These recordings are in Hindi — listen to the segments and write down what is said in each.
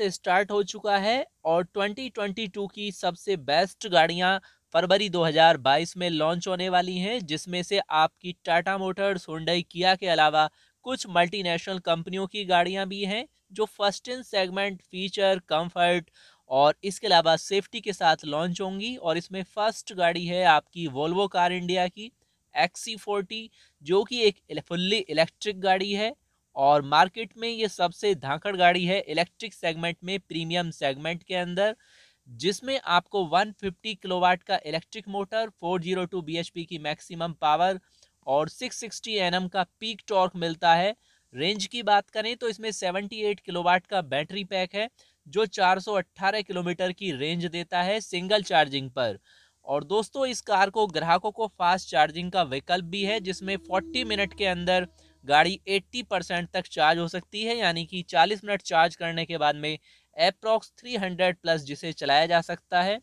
मंथ स्टार्ट हो चुका है और 2022 की सबसे बेस्ट गाड़ियां फरवरी 2022 में लॉन्च होने वाली हैं जिसमें से आपकी टाटा मोटर्स हुंडई किया के अलावा कुछ मल्टीनेशनल कंपनियों की गाड़ियां भी हैं जो first in segment feature comfort और इसके अलावा सेफ्टी के साथ लॉन्च होंगी और इसमें फर्स्ट गाड़ी है आपकी वोल्वो कार इंडिया की एक्सी फोर्टी जो कि एक फुल्ली इलेक्ट्रिक गाड़ी है और मार्केट में ये सबसे धाकड़ गाड़ी है इलेक्ट्रिक सेगमेंट में प्रीमियम सेगमेंट के अंदर जिसमें आपको 150 किलोवाट का इलेक्ट्रिक मोटर 402 जीरो की मैक्सिमम पावर और 660 सिक्सटी का पीक टॉर्क मिलता है रेंज की बात करें तो इसमें 78 किलोवाट का बैटरी पैक है जो 418 किलोमीटर की रेंज देता है सिंगल चार्जिंग पर और दोस्तों इस कार को ग्राहकों को फास्ट चार्जिंग का विकल्प भी है जिसमें 40 मिनट के अंदर गाड़ी 80 परसेंट तक चार्ज हो सकती है यानी कि 40 मिनट चार्ज करने के बाद में अप्रॉक्स 300 प्लस जिसे चलाया जा सकता है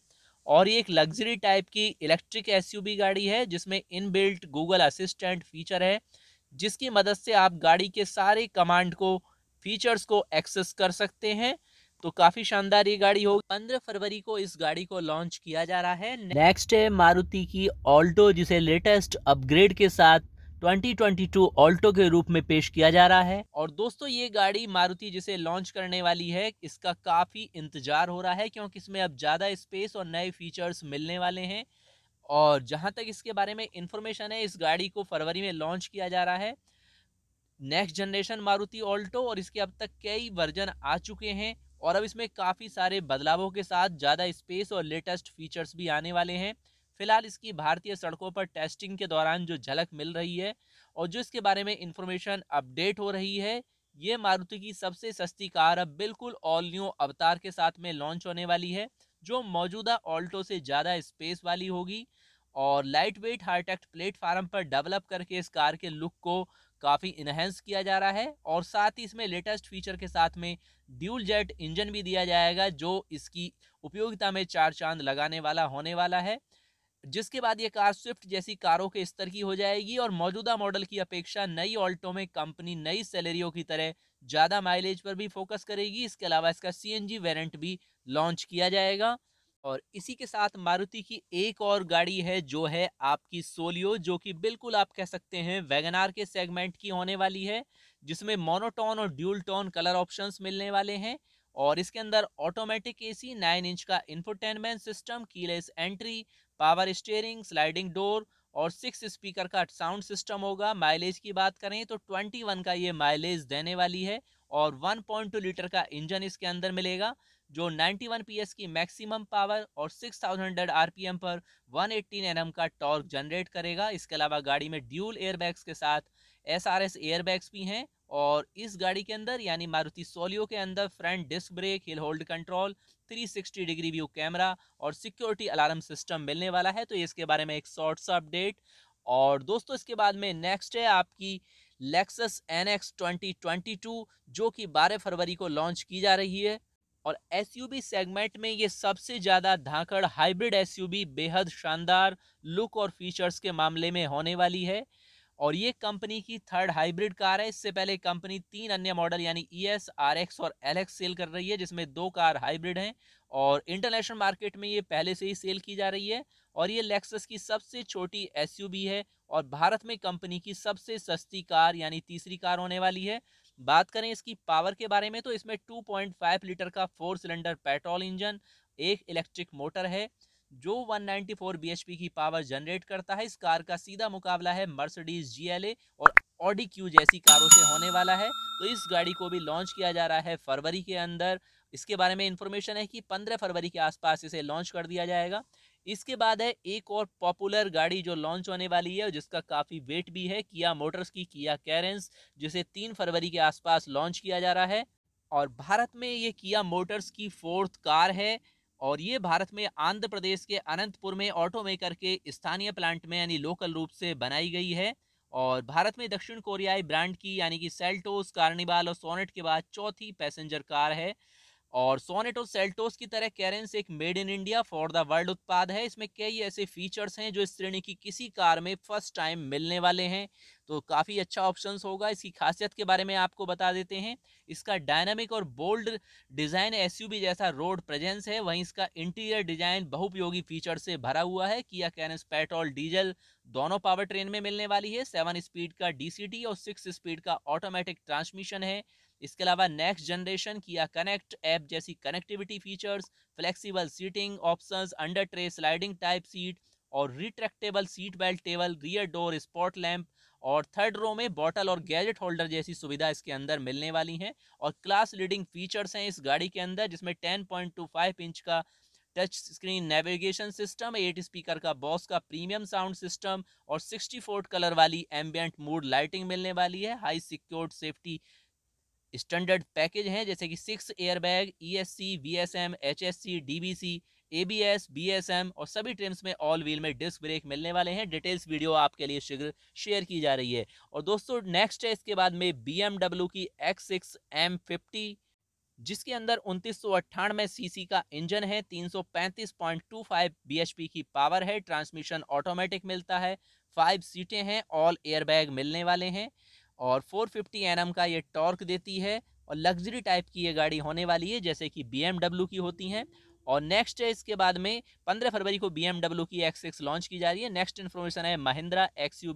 और ये एक लग्जरी टाइप की इलेक्ट्रिक एसयूवी गाड़ी है जिसमें इनबिल्ट गूगल असिस्टेंट फीचर है जिसकी मदद से आप गाड़ी के सारे कमांड को फीचर्स को एक्सेस कर सकते हैं तो काफ़ी शानदार ये गाड़ी होगी पंद्रह फरवरी को इस गाड़ी को लॉन्च किया जा रहा है नेक्स्ट है मारुति की ऑल्टो जिसे लेटेस्ट अपग्रेड के साथ 2022 ऑल्टो के रूप में पेश किया जा रहा है और दोस्तों ये गाड़ी मारुति जिसे लॉन्च करने वाली है इसका काफ़ी इंतजार हो रहा है क्योंकि इसमें अब ज़्यादा स्पेस और नए फीचर्स मिलने वाले हैं और जहाँ तक इसके बारे में इंफॉर्मेशन है इस गाड़ी को फरवरी में लॉन्च किया जा रहा है नेक्स्ट जनरेशन मारुति ऑल्टो और इसके अब तक कई वर्जन आ चुके हैं और अब इसमें काफ़ी सारे बदलावों के साथ ज़्यादा स्पेस और लेटेस्ट फीचर्स भी आने वाले हैं फिलहाल इसकी भारतीय सड़कों पर टेस्टिंग के दौरान जो झलक मिल रही है और जो इसके बारे में इंफॉर्मेशन अपडेट हो रही है ये मारुति की सबसे सस्ती कार अब बिल्कुल ऑल न्यू अवतार के साथ में लॉन्च होने वाली है जो मौजूदा ऑल्टो से ज़्यादा स्पेस वाली होगी और लाइट वेट हार्टेक्ट प्लेटफार्म पर डेवलप करके इस कार के लुक को काफ़ी इनहेंस किया जा रहा है और साथ ही इसमें लेटेस्ट फीचर के साथ में ड्यूल जेट इंजन भी दिया जाएगा जो इसकी उपयोगिता में चार चांद लगाने वाला होने वाला है जिसके बाद ये कार स्विफ्ट जैसी कारों के स्तर की हो जाएगी और मौजूदा मॉडल की अपेक्षा नई ऑल्टो में कंपनी नई सैलरियों की तरह ज़्यादा माइलेज पर भी फोकस करेगी इसके अलावा इसका सी एन जी भी लॉन्च किया जाएगा और इसी के साथ मारुति की एक और गाड़ी है जो है आपकी सोलियो जो कि बिल्कुल आप कह सकते हैं वैगनार के सेगमेंट की होने वाली है जिसमें मोनोटोन और ड्यूल टोन कलर ऑप्शंस मिलने वाले हैं और इसके अंदर ऑटोमेटिक एसी नाइन इंच का infotainment system keyless entry power steering sliding door और सिक्स स्पीकर का साउंड सिस्टम होगा माइलेज की बात करें तो ट्वेंटी वन का ये माइलेज देने वाली है और वन पॉइंट टू लीटर का इंजन इसके अंदर मिलेगा जो नाइन्टी वन पी की मैक्सिमम पावर और सिक्स 6000 आरपीएम पर वन एट्टीन एन का टॉर्क जनरेट करेगा इसके अलावा गाड़ी में ड्यूल एयरबैग्स के साथ एस आर एसआरएस एयरबैग्स भी हैं और इस गाड़ी के अंदर यानी मारुति सोलियो के अंदर front disc brake hill hold control 360 degree view camera और सिक्योरिटी अलार्म सिस्टम मिलने वाला है तो इसके बारे में एक शॉर्ट सा अपडेट और दोस्तों इसके बाद में नेक्स्ट है आपकी लेक्सस एन एक्स जो कि 12 फरवरी को लॉन्च की जा रही है और एस सेगमेंट में ये सबसे ज़्यादा धाकड़ हाइब्रिड एस बेहद शानदार लुक और फीचर्स के मामले में होने वाली है और ये कंपनी की थर्ड हाइब्रिड कार है इससे पहले कंपनी तीन अन्य मॉडल यानी ई एस आर एक्स और एल एक्स सेल कर रही है जिसमें दो कार हाइब्रिड हैं और इंटरनेशनल मार्केट में ये पहले से ही सेल की जा रही है और ये लेक्सस की सबसे छोटी एस है और भारत में कंपनी की सबसे सस्ती कार यानी तीसरी कार होने वाली है बात करें इसकी पावर के बारे में तो इसमें फाइव लीटर का फोर सिलेंडर पेट्रोल इंजन एक इलेक्ट्रिक मोटर है जो 194 bhp की पावर जनरेट करता है इस कार का सीधा मुकाबला है मर्सिडीज जीएलए और ऑडी क्यू जैसी कारों से होने वाला है तो इस गाड़ी को भी लॉन्च किया जा रहा है फरवरी के अंदर इसके बारे में इंफॉर्मेशन है कि 15 फरवरी के आसपास इसे लॉन्च कर दिया जाएगा इसके बाद है एक और पॉपुलर गाड़ी जो लॉन्च होने वाली है जिसका काफ़ी वेट भी है किया मोटर्स की किया कैरेंस जिसे तीन फरवरी के आसपास लॉन्च किया जा रहा है और भारत में ये किया मोटर्स की फोर्थ कार है और ये भारत में आंध्र प्रदेश के अनंतपुर में ऑटो मेकर के स्थानीय प्लांट में यानी लोकल रूप से बनाई गई है और भारत में दक्षिण कोरियाई ब्रांड की यानी कि सेल्टोस कार्निवाल और सोनेट के बाद चौथी पैसेंजर कार है और सोनेट और सेल्टोस की तरह कैरेंस एक made in India for the world उत्पाद है इसमें कई ऐसे फीचर्स हैं जो इस श्रेणी की किसी कार में फर्स्ट टाइम मिलने वाले हैं तो काफ़ी अच्छा ऑप्शन होगा इसकी खासियत के बारे में आपको बता देते हैं इसका डायनामिक और बोल्ड डिज़ाइन एसयूवी जैसा रोड प्रेजेंस है वहीं इसका इंटीरियर डिज़ाइन बहुपयोगी फीचर से भरा हुआ है किया कैरेंस पेट्रोल डीजल दोनों पावर ट्रेन में मिलने वाली है सेवन स्पीड का डी और सिक्स स्पीड का ऑटोमेटिक ट्रांसमिशन है इसके अलावा next generation Kia connect app जैसी connectivity features flexible seating options under tray sliding type seat और retractable seat belt table rear door spot lamp और थर्ड रो में बॉटल और गैजेट होल्डर जैसी सुविधा इसके अंदर मिलने वाली हैं और क्लास लीडिंग फीचर्स हैं इस गाड़ी के अंदर जिसमें टेन इंच का touch screen navigation system eight speaker का बॉस का प्रीमियम साउंड सिस्टम और सिक्सटी फोर्थ कलर वाली एम्बियंट मूड लाइटिंग मिलने वाली है high secured safety standard package हैं जैसे कि six airbag E S C V S M H S C D B C A B S B S M और सभी ट्रेन में ऑल व्हील में डिस्क ब्रेक मिलने वाले हैं डिटेल्स वीडियो आपके लिए शीघ्र शेयर की जा रही है और दोस्तों नेक्स्ट है इसके बाद में बी एम डब्ल्यू की एक्स सिक्स एम फिफ्टी जिसके अंदर उनतीस सौ सीसी का इंजन है 335.25 पी की पावर है ट्रांसमिशन ऑटोमेटिक मिलता है फाइव सीटें हैं ऑल एयरबैग मिलने वाले हैं और 450 फिफ्टी का ये टॉर्क देती है और लग्जरी टाइप की ये गाड़ी होने वाली है जैसे कि बी की होती हैं और नेक्स्ट है इसके बाद में 15 फरवरी को बी की एक्स लॉन्च की जा रही है नेक्स्ट इन्फॉर्मेशन है Mahindra X U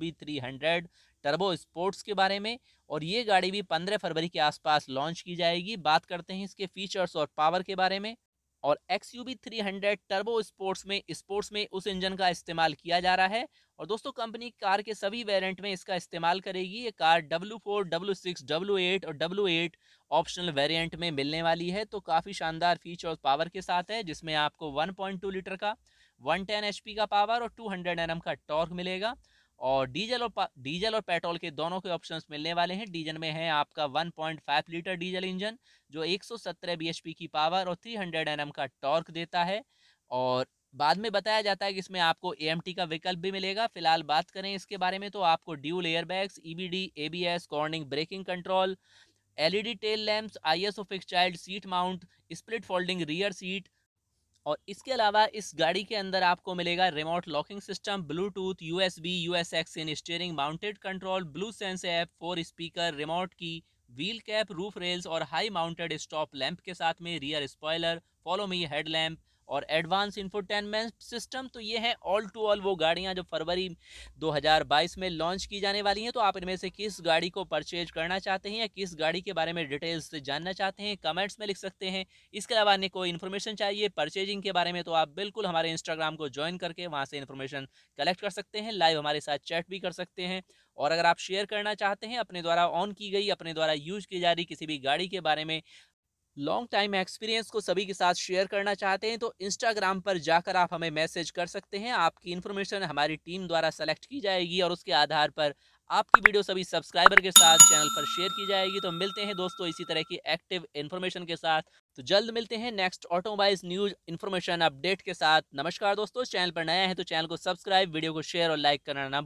turbo sports के बारे में और ये गाड़ी भी 15 फरवरी के आसपास लॉन्च की जाएगी बात करते हैं इसके फीचर्स और पावर के बारे में और X U B three hundred turbo sports में स्पोर्ट्स में उस इंजन का इस्तेमाल किया जा रहा है और दोस्तों कंपनी कार के सभी वेरिएंट में इसका इस्तेमाल करेगी ये car W four W six W eight और डब्लू एट ऑप्शनल वेरिएंट में मिलने वाली है तो काफ़ी शानदार फीचर और पावर के साथ है जिसमें आपको वन पॉइंट टू लीटर का वन टेन एच पी का पावर और टू हंड्रेड एन एम का टॉर्क मिलेगा और डीजल और डीजल और पेट्रोल के दोनों के ऑप्शंस मिलने वाले हैं डीजल में है आपका 1.5 लीटर डीजल इंजन जो 117 बीएचपी की पावर और 300 nm का टॉर्क देता है और बाद में बताया जाता है कि इसमें आपको ए का विकल्प भी मिलेगा फिलहाल बात करें इसके बारे में तो आपको dual airbags E e B cornering braking control LED tail lamps ISO fix child seat mount split folding rear seat और इसके अलावा इस गाड़ी के अंदर आपको मिलेगा remote locking system bluetooth USB यूएसएक्स in steering mounted control blue sense app four speaker remote key wheel cap roof rails और हाई माउंटेड स्टॉप लैंप के साथ में rear spoiler follow me head lamp और एडवांस इन्फोटेनमेंट सिस्टम तो ये हैं ऑल टू ऑल वो गाड़ियाँ जो फरवरी 2022 में लॉन्च की जाने वाली हैं तो आप इनमें से किस गाड़ी को परचेज करना चाहते हैं या किस गाड़ी के बारे में डिटेल्स जानना चाहते हैं कमेंट्स में लिख सकते हैं इसके अलावा अन्य कोई इन्फॉर्मेशन चाहिए परचेजिंग के बारे में तो आप बिल्कुल हमारे इंस्टाग्राम को ज्वाइन करके वहाँ से इन्फॉर्मेशन कलेक्ट कर सकते हैं लाइव हमारे साथ चैट भी कर सकते हैं और अगर आप शेयर करना चाहते हैं अपने द्वारा ऑन की गई अपने द्वारा यूज की जा रही किसी भी गाड़ी के बारे में लॉन्ग टाइम एक्सपीरियंस को सभी के साथ शेयर करना चाहते हैं तो इंस्टाग्राम पर जाकर आप हमें मैसेज कर सकते हैं आपकी इन्फॉर्मेशन हमारी टीम द्वारा सेलेक्ट की जाएगी और उसके आधार पर आपकी वीडियो सभी सब्सक्राइबर के साथ चैनल पर शेयर की जाएगी तो मिलते हैं दोस्तों इसी तरह की एक्टिव इन्फॉर्मेशन के साथ तो जल्द मिलते हैं next automobile news information update के साथ नमस्कार दोस्तों चैनल पर नया है तो चैनल को सब्सक्राइब वीडियो को शेयर और लाइक करना ना भूल